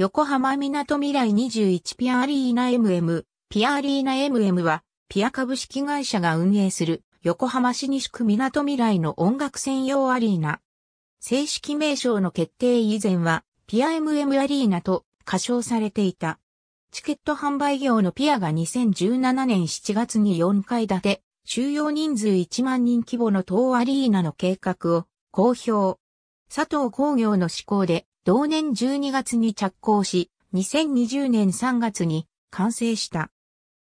横浜港未来21ピアアリーナ MM、ピアアリーナ MM は、ピア株式会社が運営する横浜市西区港未来の音楽専用アリーナ。正式名称の決定以前は、ピア MM アリーナと仮称されていた。チケット販売業のピアが2017年7月に4階建て、収容人数1万人規模の東アリーナの計画を公表。佐藤工業の施行で同年12月に着工し、2020年3月に完成した。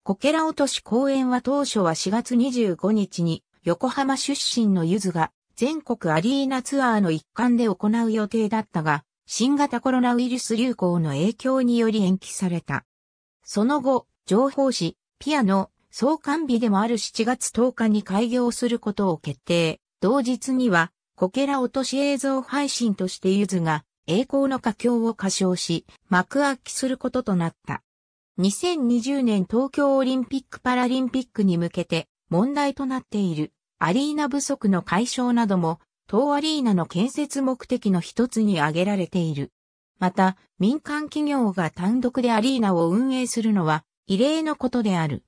こけら落とし公園は当初は4月25日に横浜出身のゆずが全国アリーナツアーの一環で行う予定だったが、新型コロナウイルス流行の影響により延期された。その後、情報誌、ピアノ、創刊日でもある7月10日に開業することを決定。同日には、こけら落とし映像配信としてゆずが、栄光の佳境を歌唱し、幕開きすることとなった。2020年東京オリンピック・パラリンピックに向けて問題となっているアリーナ不足の解消なども当アリーナの建設目的の一つに挙げられている。また民間企業が単独でアリーナを運営するのは異例のことである。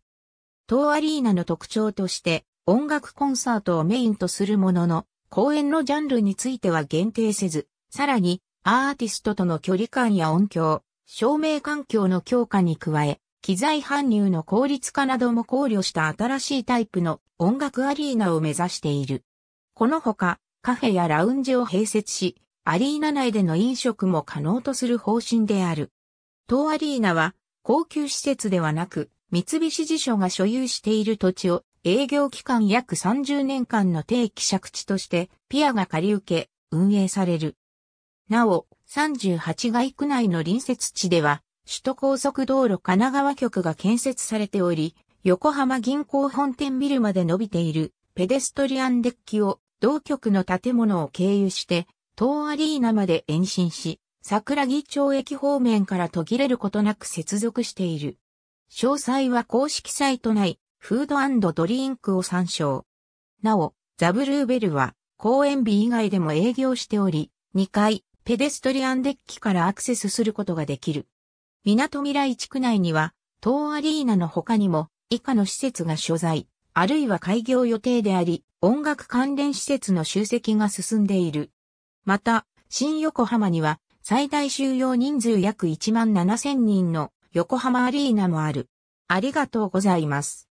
当アリーナの特徴として音楽コンサートをメインとするものの公演のジャンルについては限定せず、さらに、アーティストとの距離感や音響、照明環境の強化に加え、機材搬入の効率化なども考慮した新しいタイプの音楽アリーナを目指している。このほか、カフェやラウンジを併設し、アリーナ内での飲食も可能とする方針である。当アリーナは、高級施設ではなく、三菱地所が所有している土地を営業期間約30年間の定期借地としてピアが借り受け、運営される。なお、38街区内の隣接地では、首都高速道路神奈川局が建設されており、横浜銀行本店ビルまで伸びているペデストリアンデッキを同局の建物を経由して、東アリーナまで延伸し、桜木町駅方面から途切れることなく接続している。詳細は公式サイト内、フードドリンクを参照。なお、ザブルーベルは、公園日以外でも営業しており、2階、ペデストリアンデッキからアクセスすることができる。港未来地区内には、東アリーナの他にも、以下の施設が所在、あるいは開業予定であり、音楽関連施設の集積が進んでいる。また、新横浜には、最大収容人数約1万7 0 0 0人の横浜アリーナもある。ありがとうございます。